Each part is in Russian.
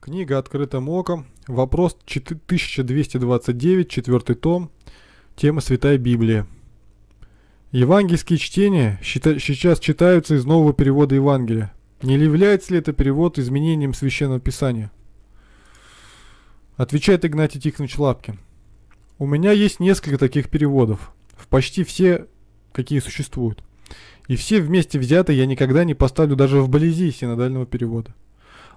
Книга «Открытым оком». Вопрос 1229, четвертый том. Тема «Святая Библия». Евангельские чтения сейчас читаются из нового перевода Евангелия. Не является ли это перевод изменением Священного Писания? Отвечает Игнатий Тихонович Лапкин. У меня есть несколько таких переводов. В почти все, какие существуют. И все вместе взятые я никогда не поставлю даже вблизи синодального перевода.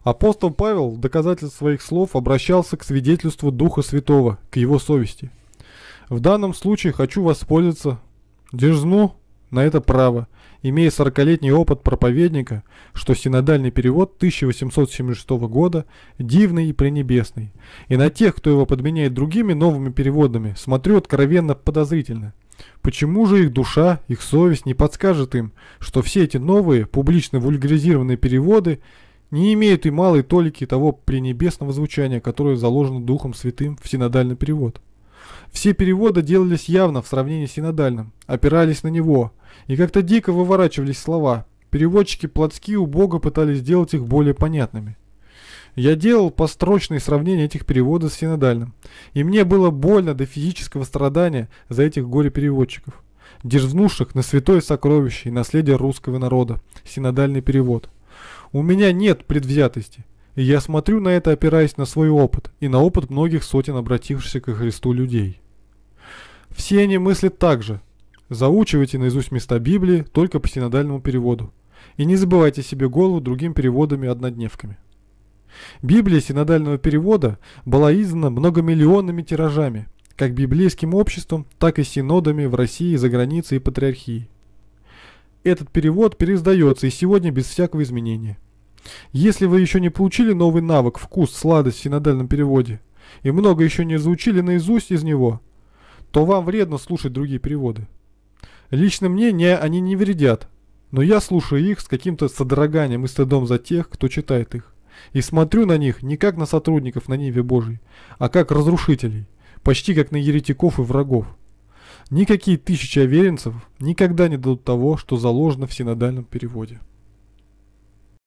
Апостол Павел в доказательство своих слов обращался к свидетельству Духа Святого, к его совести. В данном случае хочу воспользоваться, дерзну на это право, имея 40-летний опыт проповедника, что синодальный перевод 1876 года дивный и пренебесный. И на тех, кто его подменяет другими новыми переводами, смотрю откровенно подозрительно. Почему же их душа, их совесть не подскажет им, что все эти новые, публично вульгаризированные переводы – не имеют и малой толики того пренебесного звучания, которое заложено Духом Святым в синодальный перевод. Все переводы делались явно в сравнении с синодальным, опирались на него, и как-то дико выворачивались слова. Переводчики плотские у Бога пытались сделать их более понятными. Я делал построчные сравнения этих переводов с синодальным, и мне было больно до физического страдания за этих горе-переводчиков, дерзнувших на святое сокровище и наследие русского народа, синодальный перевод – у меня нет предвзятости. И я смотрю на это, опираясь на свой опыт и на опыт многих сотен обратившихся ко Христу людей. Все они мыслят так же. Заучивайте наизусть места Библии только по синодальному переводу. И не забывайте себе голову другим переводами-однодневками. Библия синодального перевода была издана многомиллионными тиражами, как библейским обществом, так и синодами в России, за границей и патриархии. Этот перевод переиздается и сегодня без всякого изменения. Если вы еще не получили новый навык, вкус, сладость в синодальном переводе, и много еще не заучили наизусть из него, то вам вредно слушать другие переводы. Лично мне не, они не вредят, но я слушаю их с каким-то содроганием и стыдом за тех, кто читает их. И смотрю на них не как на сотрудников на Ниве Божьей, а как разрушителей, почти как на еретиков и врагов. Никакие тысячи аверинцев никогда не дадут того, что заложено в синодальном переводе.